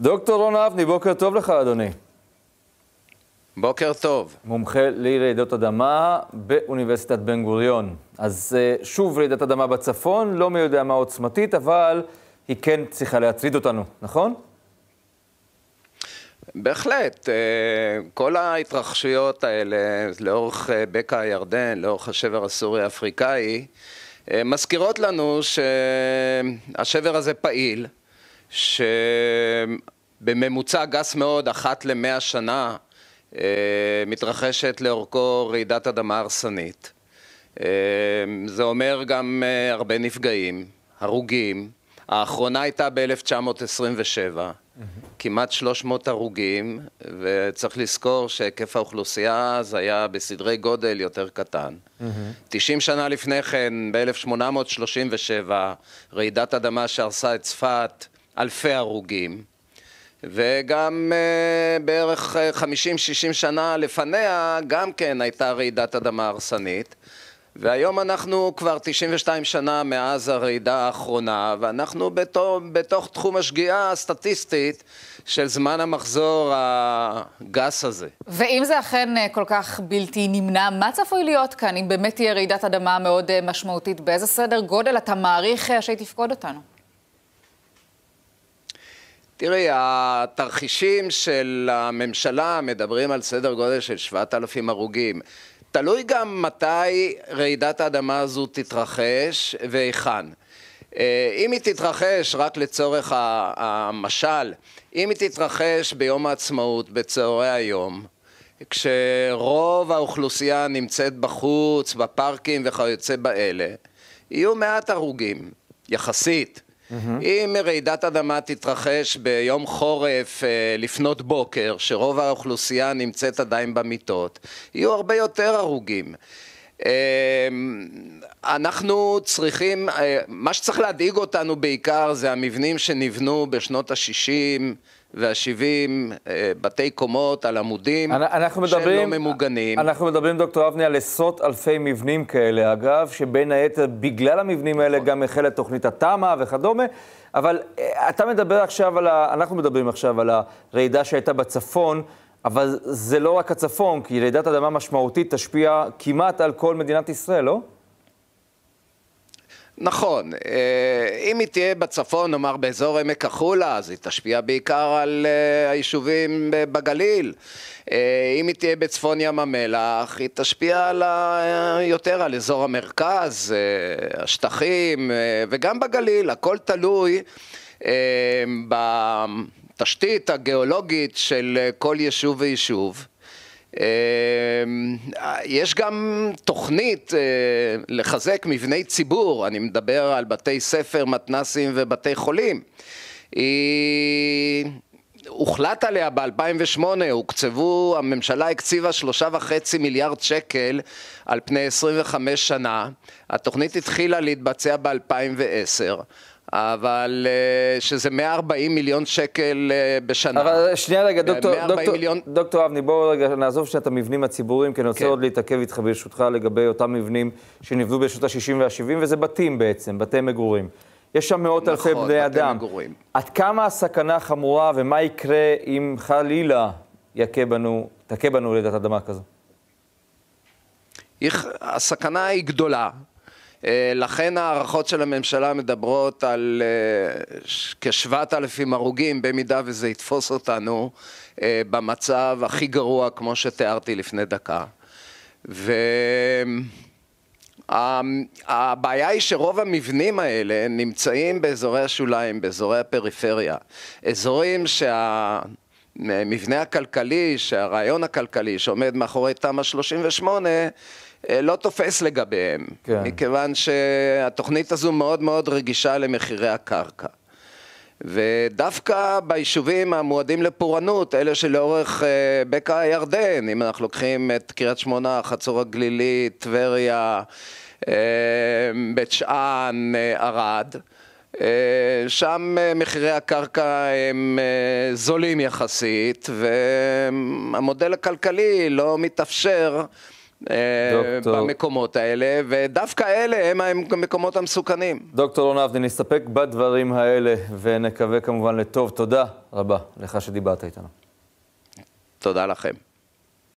דוקטור רון אבני, בוקר טוב לך, אדוני. בוקר טוב. מומחה לרעידות אדמה באוניברסיטת בן גוריון. אז אה, שוב רעידת אדמה בצפון, לא מי יודע מה עוצמתית, אבל היא כן צריכה להטריד אותנו, נכון? בהחלט, אה, כל ההתרחשויות האלה לאורך אה, בקע הירדן, לאורך השבר הסורי אפריקאי מזכירות לנו שהשבר הזה פעיל, שבממוצע גס מאוד, אחת למאה שנה, אה, מתרחשת לאורכו רעידת אדמה הרסנית. אה, זה אומר גם אה, הרבה נפגעים, הרוגים. האחרונה הייתה ב-1927, כמעט 300 הרוגים, וצריך לזכור שהיקף האוכלוסייה אז היה בסדרי גודל יותר קטן. 90 שנה לפני כן, ב-1837, רעידת אדמה שהרסה את צפת, אלפי הרוגים, וגם uh, בערך 50-60 אה, שנה לפניה גם כן הייתה רעידת אדמה הרסנית. והיום אנחנו כבר 92 שנה מאז הרעידה האחרונה, ואנחנו בתוך, בתוך תחום השגיאה הסטטיסטית של זמן המחזור הגס הזה. ואם זה אכן אה, כל כך בלתי נמנע, מה צפוי להיות כאן אם באמת תהיה רעידת אדמה מאוד משמעותית? באיזה סדר גודל אתה מעריך שהיא תפקוד אותנו? תראי, התרחישים של הממשלה מדברים על סדר גודל של 7,000 הרוגים. תלוי גם מתי רעידת האדמה הזו תתרחש והיכן. אה, אם היא תתרחש, רק לצורך המשל, אם היא תתרחש ביום העצמאות, בצהרי היום, כשרוב האוכלוסייה נמצאת בחוץ, בפארקים וכיוצא באלה, יהיו מעט הרוגים, יחסית. Mm-hmm. אם רעידת אדמה תתרחש ביום חורף אה, לפנות בוקר, שרוב האוכלוסייה נמצאת עדיין במיטות, יהיו הרבה יותר הרוגים. אמ, אנחנו צריכים, אה, מה שצריך להדאיג אותנו בעיקר זה המבנים שנבנו בשנות ה-60 וה-70, אה, בתי קומות על עמודים, אנחנו מדברים, לא ממוגנים. אנחנו מדברים, דוקטור אבני, על עשרות אלפי מבנים כאלה, אגב, שבין היתר, בגלל המבנים האלה נכון. גם החלה תוכנית התמ"א וכדומה. אבל אה, אתה מדבר עכשיו על ה... אנחנו מדברים עכשיו על הרעידה שהייתה בצפון, אבל זה לא רק הצפון, כי רעידת אדמה משמעותית תשפיע כמעט על כל מדינת ישראל, לא? נכון, אה, אם היא תהיה בצפון, נאמר באזור עמק החולה, אז היא תשפיע בעיקר על אה, היישובים בגליל. אה, אם היא תהיה בצפון ים המלח, היא תשפיע על ה... יותר על אזור המרכז, השטחים, וגם בגליל, הכל תלוי ב... התשתית הגיאולוגית של אה, כל יישוב ויישוב. אמ, יש גם תוכנית אה, לחזק מבני ציבור, אני מדבר על בתי ספר, מתנסים ובתי חולים. היא... הוחלט עליה ב-2008, הוקצבו, הממשלה הקציבה שלושה וחצי מיליארד שקל על פני 25 שנה, התוכנית התחילה להתבצע ב-2010. אבל אה, שזה 140 מיליון שקל אה, בשנה. אבל אה, שנייה רגע, דוקטור, דוקטור, מיליון... דוקטור אבני, בואו רגע נעזוב שנייה את המבנים הציבוריים, כי אני רוצה כן. עוד להתעכב איתך ברשותך לגבי אותם מבנים שנבנו בשנות ה-60 וה-70, וזה בתים בעצם, בתי מגורים. יש שם מאות נכון, אלפי בני אדם. מגורים. עד כמה הסכנה חמורה ומה יקרה אם חלילה יכה בנו, תכה בנו רעידת אדמה כזו? הסכנה היא גדולה. אה, לכן ההערכות של הממשלה מדברות על אה, כ-7,000 הרוגים, במידה וזה יתפוס אותנו אה, במצב הכי גרוע, כמו שתיארתי לפני דקה. ו... הבעיה היא שרוב המבנים האלה נמצאים באזורי השוליים, באזורי הפריפריה. אזורים שה... המבנה הכלכלי, שהרעיון הכלכלי שעומד מאחורי תמ"א 38, אה, לא תופס לגביהם, כן. מכיוון שהתוכנית הזו מאוד מאוד רגישה למחירי הקרקע. ודווקא ביישובים המועדים לפורענות, אלה שלאורך אה, בקע הירדן, אם אנחנו לוקחים את קריית שמונה, חצור הגלילית, טבריה, אה, בית שאן, אה, ערד, אה, אה, שם אה, מחירי הקרקע הם אה, זולים יחסית, והמודל הכלכלי לא מתאפשר דוקטור. במקומות האלה, ודווקא אלה הם המקומות המסוכנים. דוקטור רון אבני, נסתפק בדברים האלה, ונקווה כמובן לטוב. תודה רבה לך שדיברת איתנו. תודה לכם.